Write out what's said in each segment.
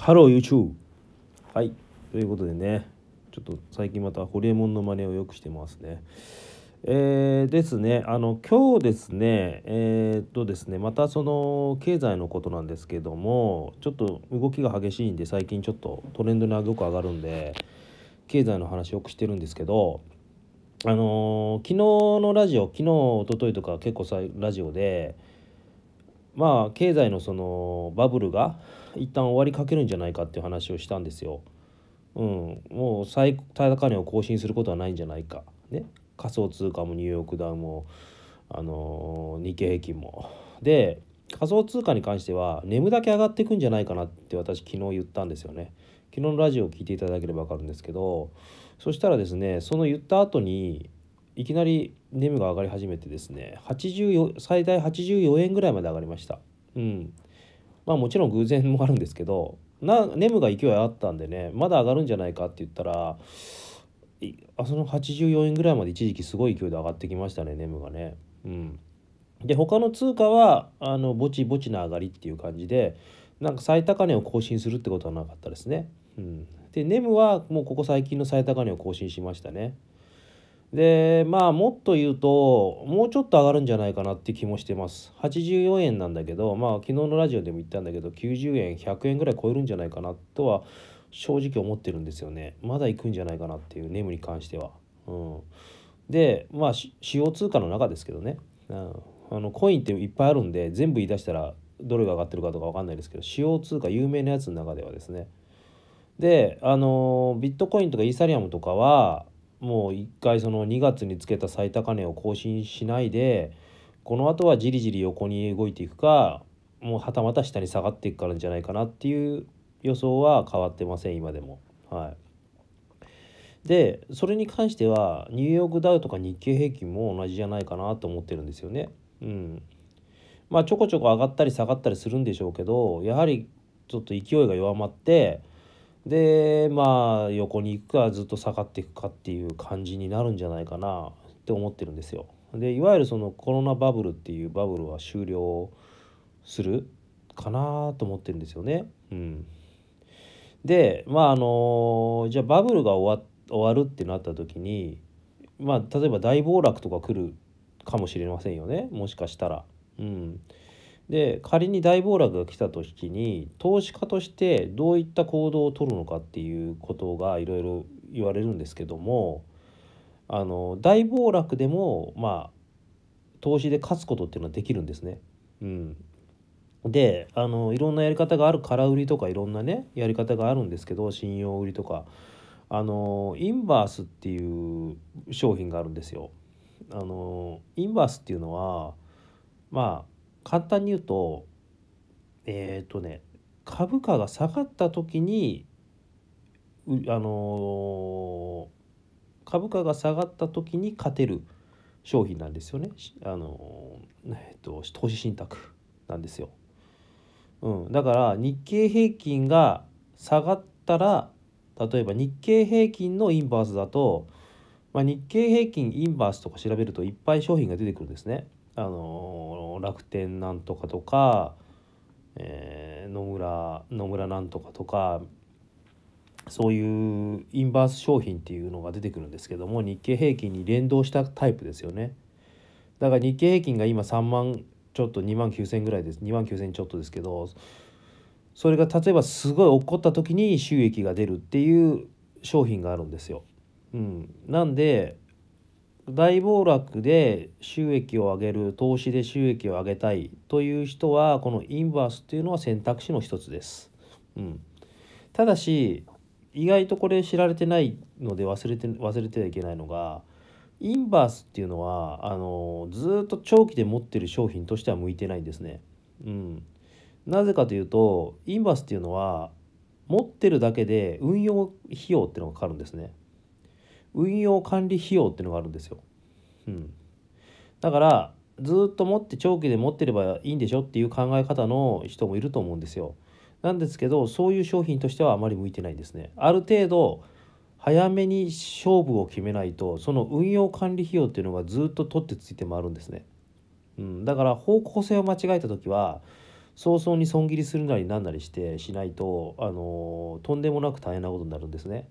ハロー YouTube! はい。ということでね、ちょっと最近またホリエモンの真似をよくしてますね。えー、ですね、あの、今日ですね、えー、っとですね、またその経済のことなんですけども、ちょっと動きが激しいんで、最近ちょっとトレンドによく上がるんで、経済の話よくしてるんですけど、あのー、昨日のラジオ、昨日、一昨日とか結構さラジオで、まあ、経済のそのバブルが一旦終わりかけるんじゃないかっていう話をしたんですよ。うん、もう最高値を更新することはないんじゃないか、ね、仮想通貨もニューヨークダウも、あのー、日経平均も。で仮想通貨に関しては眠だけ上がっていくんじゃないかなって私昨日言ったんですよね。昨日のラジオを聞いていただければ分かるんですけどそしたらですねその言った後にいきなり眠が上がり始めてですね84最大84円ぐらいまで上がりました。うん、まあもちろん偶然もあるんですけどなネムが勢いあったんでねまだ上がるんじゃないかって言ったらあその84円ぐらいまで一時期すごい勢いで上がってきましたねネムがね。うん、で他の通貨はあのぼちぼちな上がりっていう感じでなんか最高値を更新するってことはなかったですね。うん、でネムはもうここ最近の最高値を更新しましたね。でまあもっと言うともうちょっと上がるんじゃないかなって気もしてます84円なんだけどまあ昨日のラジオでも言ったんだけど90円100円ぐらい超えるんじゃないかなとは正直思ってるんですよねまだ行くんじゃないかなっていうネムに関しては、うん、でまあ CO 通貨の中ですけどね、うん、あのコインっていっぱいあるんで全部言い出したらどれが上がってるかとか分かんないですけど CO 通貨有名なやつの中ではですねであのビットコインとかイーサリアムとかはもう一回その2月につけた最高値を更新しないでこの後はじりじり横に動いていくかもうはたまた下に下がっていくからじゃないかなっていう予想は変わってません今でも。はい、でそれに関してはニューヨークダウとか日経平均も同じじゃないかなと思ってるんですよね。うん、まあちょこちょこ上がったり下がったりするんでしょうけどやはりちょっと勢いが弱まってでまあ横に行くかずっと下がっていくかっていう感じになるんじゃないかなって思ってるんですよ。でいわゆるそのコロナバブルっていうバブルは終了するかなと思ってるんですよね。うん、でまああのじゃあバブルが終わ終わるってなった時にまあ例えば大暴落とか来るかもしれませんよねもしかしたら。うん、で仮に大暴落が来た時に投資家としてどういった行動をとるのかっていうことがいろいろ言われるんですけどもあの大暴落でもまあ投資で勝つことっていうのはできるんですね。うん、であのいろんなやり方がある空売りとかいろんなねやり方があるんですけど信用売りとかあのインバースっていう商品があるんですよ。あのインバースっていうのはまあ簡単に言うとえっ、ー、とね株価が下がった時にあのー、株価が下がった時に勝てる商品なんですよね、あのー、えっと、投資信託なんですよ、うん、だから日経平均が下がったら例えば日経平均のインバースだと、まあ、日経平均インバースとか調べるといっぱい商品が出てくるんですね。あのー楽天なんとかとか、えー、野村野村なんとかとかそういうインバース商品っていうのが出てくるんですけども日経平均に連動したタイプですよね。だから日経平均が今3万ちょっと2万9,000ぐらいです2万9,000ちょっとですけどそれが例えばすごい起こった時に収益が出るっていう商品があるんですよ。うん、なんで大暴落で収益を上げる投資で収益を上げたいという人はこのインバースっていうのは選択肢の一つです、うん、ただし意外とこれ知られてないので忘れて忘れてはいけないのがインバースっていうのはあのずっと長期で持ってる商品としては向いてないんですね、うん、なぜかというとインバースっていうのは持ってるだけで運用費用っていうのがかかるんですね運用管理費用っていうのがあるんですよ。うん、だからずっと持って長期で持ってればいいんでしょっていう考え方の人もいると思うんですよ。なんですけどそういう商品としてはあまり向いてないんですね。ある程度早めに勝負を決めないとその運用管理費用っていうのがずっと取ってついて回るんですね。うん、だから方向性を間違えた時は早々に損切りするなりなんなりしてしないと、あのとんでもなく大変なことになるんですね。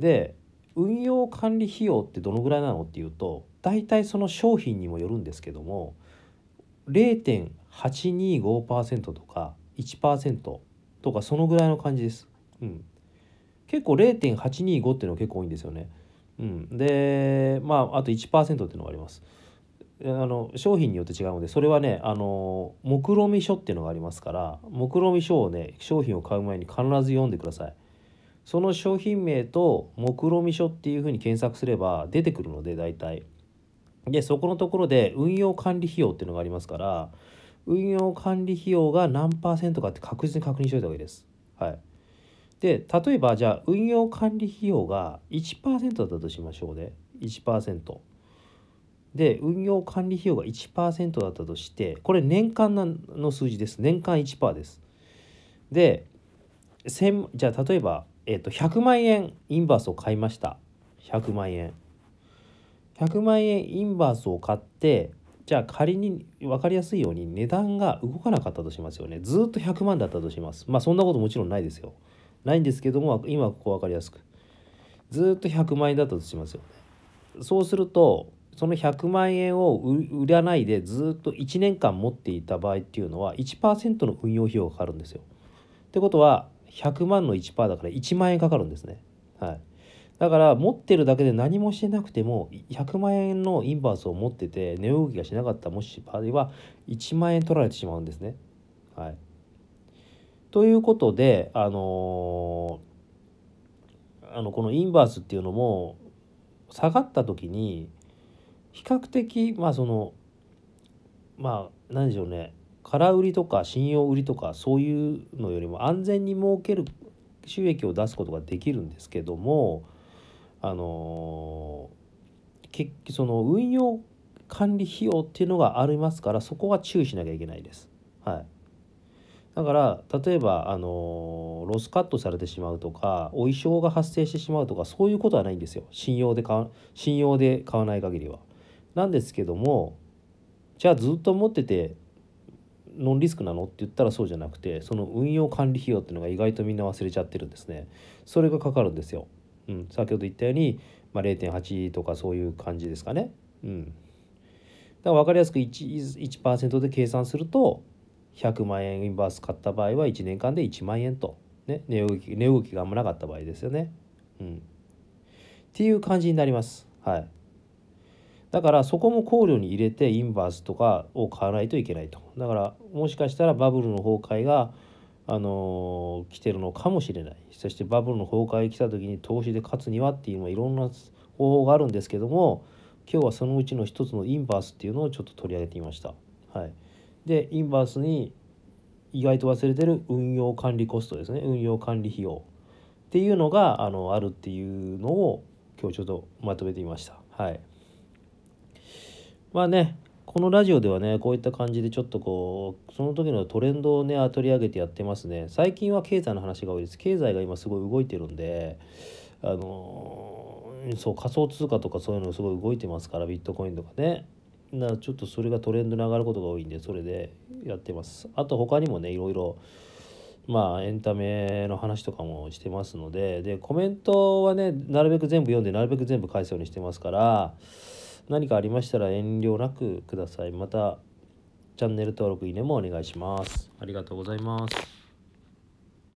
で運用管理費用ってどのぐらいなのっていうと大体その商品にもよるんですけども0.825%とか1%とかそのぐらいの感じです。うん、結構0.825っていうのが結構多いんですよね。うん、でまああと1%っていうのがあります。あの商品によって違うのでそれはねあの目論見書っていうのがありますから目論見書をね商品を買う前に必ず読んでください。その商品名と目論見書っていうふうに検索すれば出てくるので大体でそこのところで運用管理費用っていうのがありますから運用管理費用が何パーセントかって確実に確認しておいた方がいいです。はい、で例えばじゃあ運用管理費用が1%だったとしましょうね1%。で運用管理費用が1%だったとしてこれ年間の数字です年間1%です。でじゃあ例えばえっ、と、100万円インバースを買いました。100万円。100万円インバースを買って、じゃあ仮に分かりやすいように値段が動かなかったとしますよね。ずっと100万だったとします。まあそんなこともちろんないですよ。ないんですけども、今ここ分かりやすく。ずっと100万円だったとしますよね。そうすると、その100万円を売らないでずっと1年間持っていた場合っていうのは1%の運用費用がかかるんですよ。ってことは100万の1%だから1万円かかるんですね。はい、だから持ってるだけで何もしてなくても100万円のインバースを持ってて値動きがしなかったもし場合は1万円取られてしまうんですね。はい、ということで、あのー、あのこのインバースっていうのも下がった時に比較的まあそのまあ何でしょうね空売りとか信用売りとかそういうのよりも安全に儲ける収益を出すことができるんですけどもあの結局その運用管理費用っていうのがありますからそこは注意しなきゃいけないです。はいだから例えばあのロスカットされてしまうとかお衣装が発生してしまうとかそういうことはないんですよ信用で買信用で買わない限りは。なんですけどもじゃあずっと持っててノンリスクなのって言ったらそうじゃなくてその運用管理費用っていうのが意外とみんな忘れちゃってるんですねそれがかかるんですよ、うん、先ほど言ったように、まあ、0.8とかそういう感じですかねうんだから分かりやすく 1%, 1で計算すると100万円インバース買った場合は1年間で1万円とね値動き値動きがあんまなかった場合ですよねうんっていう感じになりますはいだからそこも考慮に入れてインバースとかを買わないといけないとだからもしかしたらバブルの崩壊があの来てるのかもしれないそしてバブルの崩壊が来た時に投資で勝つにはっていうのはいろんな方法があるんですけども今日はそのうちの一つのインバースっていうのをちょっと取り上げてみました。はい、でインバースに意外と忘れてる運用管理コストですね運用管理費用っていうのがあのあるっていうのを今日ちょっとまとめてみました。はいまあねこのラジオではねこういった感じでちょっとこうその時のトレンドをね取り上げてやってますね最近は経済の話が多いです経済が今すごい動いてるんであのー、そう仮想通貨とかそういうのすごい動いてますからビットコインとかねなちょっとそれがトレンドに上がることが多いんでそれでやってますあと他にもねいろいろまあエンタメの話とかもしてますのででコメントはねなるべく全部読んでなるべく全部返すようにしてますから何かありましたら遠慮なくくださいまたチャンネル登録いいねもお願いしますありがとうございます